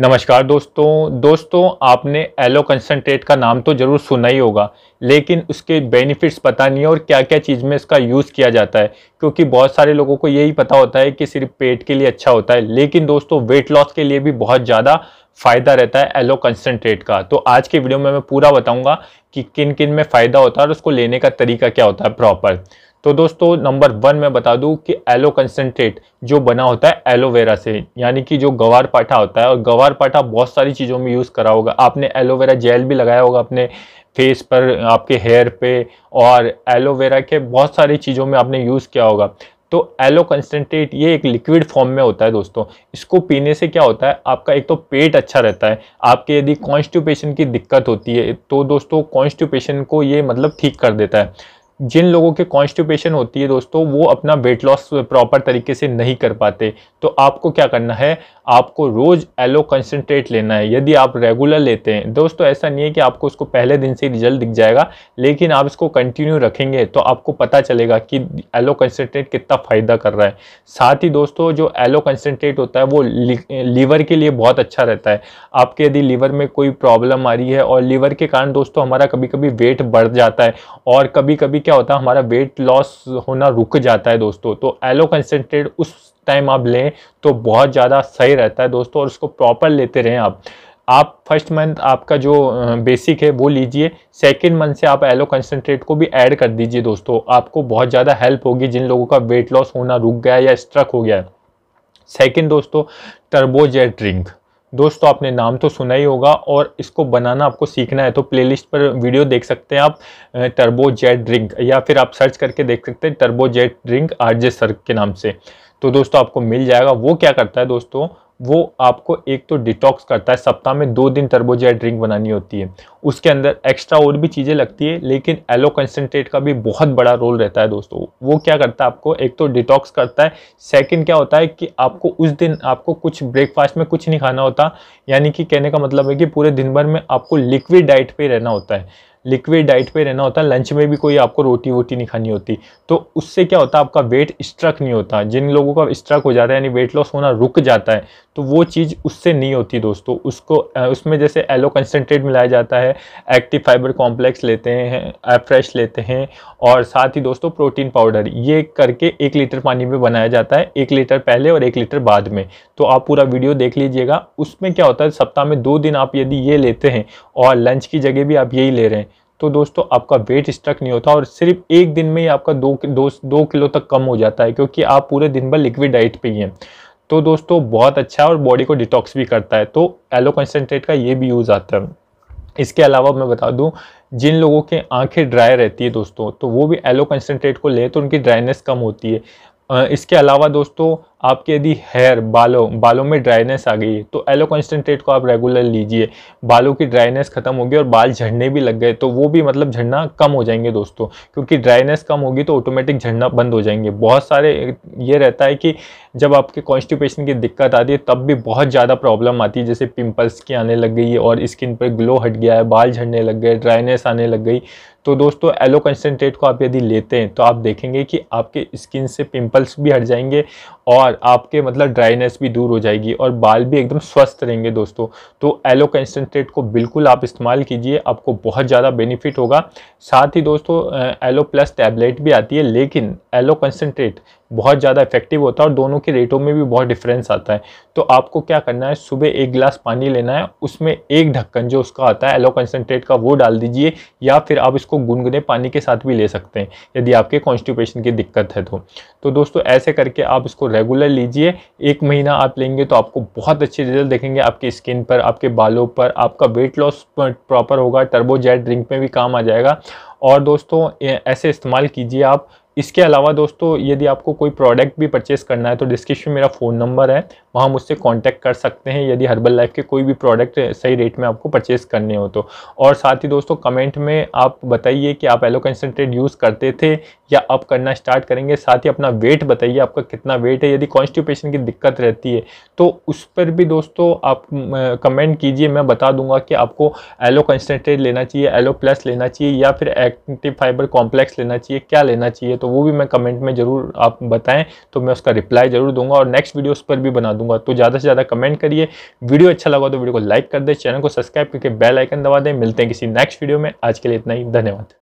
नमस्कार दोस्तों दोस्तों आपने एलो कंसनट्रेट का नाम तो ज़रूर सुना ही होगा लेकिन उसके बेनिफिट्स पता नहीं है और क्या क्या चीज़ में इसका यूज़ किया जाता है क्योंकि बहुत सारे लोगों को यही पता होता है कि सिर्फ पेट के लिए अच्छा होता है लेकिन दोस्तों वेट लॉस के लिए भी बहुत ज़्यादा फ़ायदा रहता है एलो कंसनट्रेट का तो आज के वीडियो में मैं पूरा बताऊँगा कि किन किन में फ़ायदा होता है और उसको लेने का तरीका क्या होता है प्रॉपर तो दोस्तों नंबर वन में बता दूं कि एलो कंसनट्रेट जो बना होता है एलोवेरा से यानी कि जो गवार पाठा होता है और गवार पाठा बहुत सारी चीज़ों में यूज़ करा होगा आपने एलोवेरा जेल भी लगाया होगा अपने फेस पर आपके हेयर पे और एलोवेरा के बहुत सारी चीज़ों में आपने यूज़ किया होगा तो एलो कंसनट्रेट ये एक लिक्विड फॉर्म में होता है दोस्तों इसको पीने से क्या होता है आपका एक तो पेट अच्छा रहता है आपके यदि कॉन्स्टिपेशन की दिक्कत होती है तो दोस्तों कॉन्स्टिपेशन को ये मतलब ठीक कर देता है जिन लोगों के कॉन्स्टिपेशन होती है दोस्तों वो अपना वेट लॉस प्रॉपर तरीके से नहीं कर पाते तो आपको क्या करना है आपको रोज़ एलो कंसनट्रेट लेना है यदि आप रेगुलर लेते हैं दोस्तों ऐसा नहीं है कि आपको उसको पहले दिन से रिजल्ट दिख जाएगा लेकिन आप इसको कंटिन्यू रखेंगे तो आपको पता चलेगा कि एलो कंसनट्रेट कितना फ़ायदा कर रहा है साथ ही दोस्तों जो एलो कंसनट्रेट होता है वो लीवर के लिए बहुत अच्छा रहता है आपके यदि लीवर में कोई प्रॉब्लम आ रही है और लीवर के कारण दोस्तों हमारा कभी कभी वेट बढ़ जाता है और कभी कभी क्या होता है हमारा वेट लॉस होना रुक जाता है दोस्तों तो एलो कंसेंट्रेट उस टाइम आप लें तो बहुत ज़्यादा सही रहता है दोस्तों और उसको प्रॉपर लेते रहें आप आप फर्स्ट मंथ आपका जो बेसिक है वो लीजिए सेकेंड मंथ से आप एलो कंसनट्रेट को भी ऐड कर दीजिए दोस्तों आपको बहुत ज़्यादा हेल्प होगी जिन लोगों का वेट लॉस होना रुक गया या स्ट्रक हो गया है सेकेंड दोस्तों टर्बोजेट ड्रिंक दोस्तों आपने नाम तो सुना ही होगा और इसको बनाना आपको सीखना है तो प्लेलिस्ट पर वीडियो देख सकते हैं आप टर्बो जेट ड्रिंक या फिर आप सर्च करके देख सकते हैं turbo jet drink RJ sir के नाम से तो दोस्तों आपको मिल जाएगा वो क्या करता है दोस्तों वो आपको एक तो डिटॉक्स करता है सप्ताह में दो दिन टर्बोजेट ड्रिंक बनानी होती है उसके अंदर एक्स्ट्रा और भी चीज़ें लगती है लेकिन एलो कंसनट्रेट का भी बहुत बड़ा रोल रहता है दोस्तों वो क्या करता है आपको एक तो डिटॉक्स करता है सेकंड क्या होता है कि आपको उस दिन आपको कुछ ब्रेकफास्ट में कुछ नहीं खाना होता यानी कि कहने का मतलब है कि पूरे दिन भर में आपको लिक्विड डाइट पर रहना होता है लिक्विड डाइट पे रहना होता है लंच में भी कोई आपको रोटी वोटी नहीं खानी होती तो उससे क्या होता है आपका वेट स्ट्रक नहीं होता जिन लोगों का स्ट्रक हो जाता है यानी वेट लॉस होना रुक जाता है तो वो चीज़ उससे नहीं होती दोस्तों उसको उसमें जैसे एलो कंसनट्रेट मिलाया जाता है एक्टिव फाइबर कॉम्प्लेक्स लेते हैं फ्रेश लेते हैं और साथ ही दोस्तों प्रोटीन पाउडर ये करके एक लीटर पानी में बनाया जाता है एक लीटर पहले और एक लीटर बाद में तो आप पूरा वीडियो देख लीजिएगा उसमें क्या होता है सप्ताह में दो दिन आप यदि ये लेते हैं और लंच की जगह भी आप यही ले रहे हैं तो दोस्तों आपका वेट स्ट्रक नहीं होता और सिर्फ एक दिन में ही आपका दो दो, दो किलो तक कम हो जाता है क्योंकि आप पूरे दिन भर लिक्विड डाइट पे ही हैं तो दोस्तों बहुत अच्छा है और बॉडी को डिटॉक्स भी करता है तो एलो कंसनट्रेट का ये भी यूज़ आता है इसके अलावा मैं बता दूं जिन लोगों के आंखें ड्राई रहती है दोस्तों तो वो भी एलो कंसनट्रेट को ले तो उनकी ड्राइनेस कम होती है इसके अलावा दोस्तों आपके यदि हेयर बालों बालों में ड्राइनेस आ गई तो एलो कॉन्सेंट्रेट को आप रेगुलर लीजिए बालों की ड्राइनेस खत्म होगी और बाल झड़ने भी लग गए तो वो भी मतलब झड़ना कम हो जाएंगे दोस्तों क्योंकि ड्राइनेस कम होगी तो ऑटोमेटिक झड़ना बंद हो जाएंगे बहुत सारे ये रहता है कि जब आपके कॉन्स्टिपेशन की दिक्कत आती है तब भी बहुत ज़्यादा प्रॉब्लम आती है जैसे पिम्पल्स की आने लग गई है और स्किन पर ग्लो हट गया है बाल झड़ने लग गए ड्राइनेस आने लग गई तो दोस्तों एलो कॉन्सेंट्रेट को आप यदि लेते हैं तो आप देखेंगे कि आपके स्किन से पिम्पल्स भी हट जाएंगे और और आपके मतलब ड्राइनेस भी दूर हो जाएगी और बाल भी एकदम स्वस्थ रहेंगे दोस्तों तो एलो कंसनट्रेट को बिल्कुल आप इस्तेमाल कीजिए आपको बहुत ज़्यादा बेनिफिट होगा साथ ही दोस्तों एलो प्लस टैबलेट भी आती है लेकिन एलो कंसनट्रेट बहुत ज़्यादा इफेक्टिव होता है और दोनों के रेटों में भी बहुत डिफरेंस आता है तो आपको क्या करना है सुबह एक गिलास पानी लेना है उसमें एक ढक्कन जो उसका आता है एलो कंसनट्रेट का वो डाल दीजिए या फिर आप इसको गुनगुने पानी के साथ भी ले सकते हैं यदि आपके कॉन्स्टिपेशन की दिक्कत है तो तो दोस्तों ऐसे करके आप इसको रेगुलर लीजिए एक महीना आप लेंगे तो आपको बहुत अच्छे रिजल्ट देखेंगे आपकी स्किन पर आपके बालों पर आपका वेट लॉस प्रॉपर होगा टर्बोजेट ड्रिंक में भी काम आ जाएगा और दोस्तों ऐसे इस्तेमाल कीजिए आप इसके अलावा दोस्तों यदि आपको कोई प्रोडक्ट भी परचेस करना है तो डिस्क्रिप्शन मेरा फ़ोन नंबर है वहाँ मुझसे कांटेक्ट कर सकते हैं यदि हर्बल लाइफ के कोई भी प्रोडक्ट सही रेट में आपको परचेस करने हो तो और साथ ही दोस्तों कमेंट में आप बताइए कि आप एलो कंसनट्रेट यूज़ करते थे या अब करना स्टार्ट करेंगे साथ ही अपना वेट बताइए आपका कितना वेट है यदि कॉन्स्टिपेशन की दिक्कत रहती है तो उस पर भी दोस्तों आप कमेंट कीजिए मैं बता दूंगा कि आपको एलो कंसनट्रेट लेना चाहिए एलो प्लस लेना चाहिए या फिर एक्टिव फाइबर कॉम्प्लेक्स लेना चाहिए क्या लेना चाहिए तो वो भी मैं कमेंट में ज़रूर आप बताएँ तो मैं उसका रिप्लाई ज़रूर दूंगा और नेक्स्ट वीडियो उस पर भी बना दूंगा तो ज़्यादा से ज़्यादा कमेंट करिए वीडियो अच्छा लगा तो वीडियो को लाइक कर दे चैनल को सब्सक्राइब करके बेल आइकन दबा दें मिलते हैं किसी नेक्स्ट वीडियो में आज के लिए इतना ही धन्यवाद